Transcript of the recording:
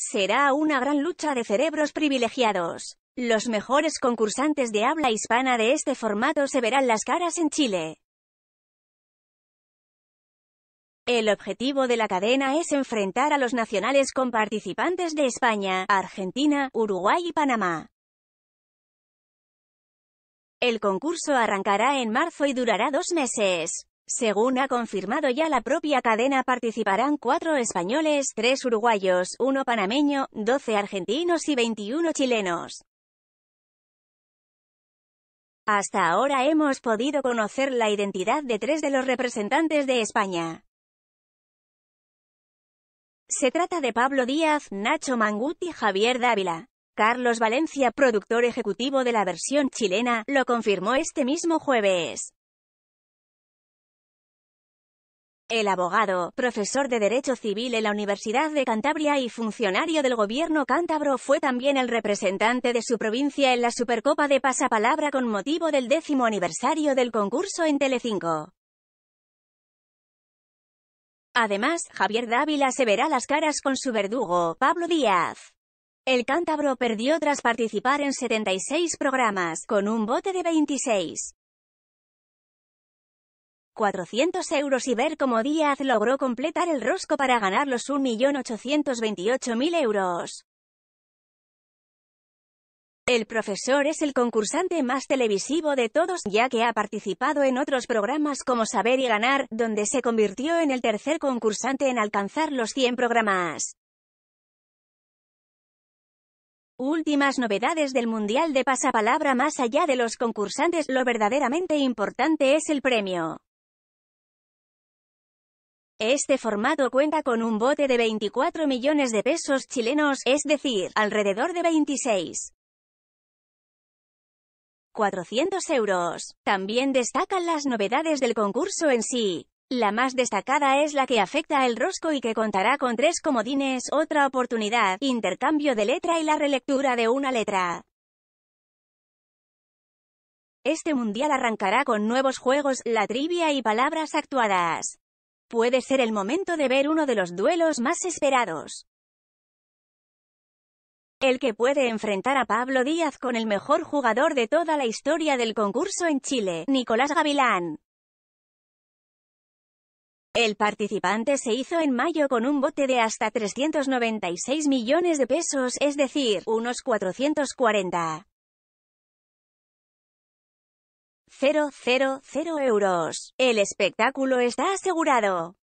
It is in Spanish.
Será una gran lucha de cerebros privilegiados. Los mejores concursantes de habla hispana de este formato se verán las caras en Chile. El objetivo de la cadena es enfrentar a los nacionales con participantes de España, Argentina, Uruguay y Panamá. El concurso arrancará en marzo y durará dos meses. Según ha confirmado ya la propia cadena, participarán cuatro españoles, tres uruguayos, uno panameño, doce argentinos y 21 chilenos. Hasta ahora hemos podido conocer la identidad de tres de los representantes de España. Se trata de Pablo Díaz, Nacho Manguti y Javier Dávila. Carlos Valencia, productor ejecutivo de la versión chilena, lo confirmó este mismo jueves. El abogado, profesor de Derecho Civil en la Universidad de Cantabria y funcionario del gobierno cántabro fue también el representante de su provincia en la Supercopa de Pasapalabra con motivo del décimo aniversario del concurso en Telecinco. Además, Javier Dávila se verá las caras con su verdugo, Pablo Díaz. El cántabro perdió tras participar en 76 programas, con un bote de 26. 400 euros y ver cómo Díaz logró completar el rosco para ganar los 1.828.000 euros. El profesor es el concursante más televisivo de todos, ya que ha participado en otros programas como Saber y Ganar, donde se convirtió en el tercer concursante en alcanzar los 100 programas. Últimas novedades del Mundial de Pasapalabra Más allá de los concursantes, lo verdaderamente importante es el premio. Este formato cuenta con un bote de 24 millones de pesos chilenos, es decir, alrededor de 26. 400 euros. También destacan las novedades del concurso en sí. La más destacada es la que afecta al rosco y que contará con tres comodines, otra oportunidad, intercambio de letra y la relectura de una letra. Este mundial arrancará con nuevos juegos, la trivia y palabras actuadas puede ser el momento de ver uno de los duelos más esperados. El que puede enfrentar a Pablo Díaz con el mejor jugador de toda la historia del concurso en Chile, Nicolás Gavilán. El participante se hizo en mayo con un bote de hasta 396 millones de pesos, es decir, unos 440. 000 euros. El espectáculo está asegurado.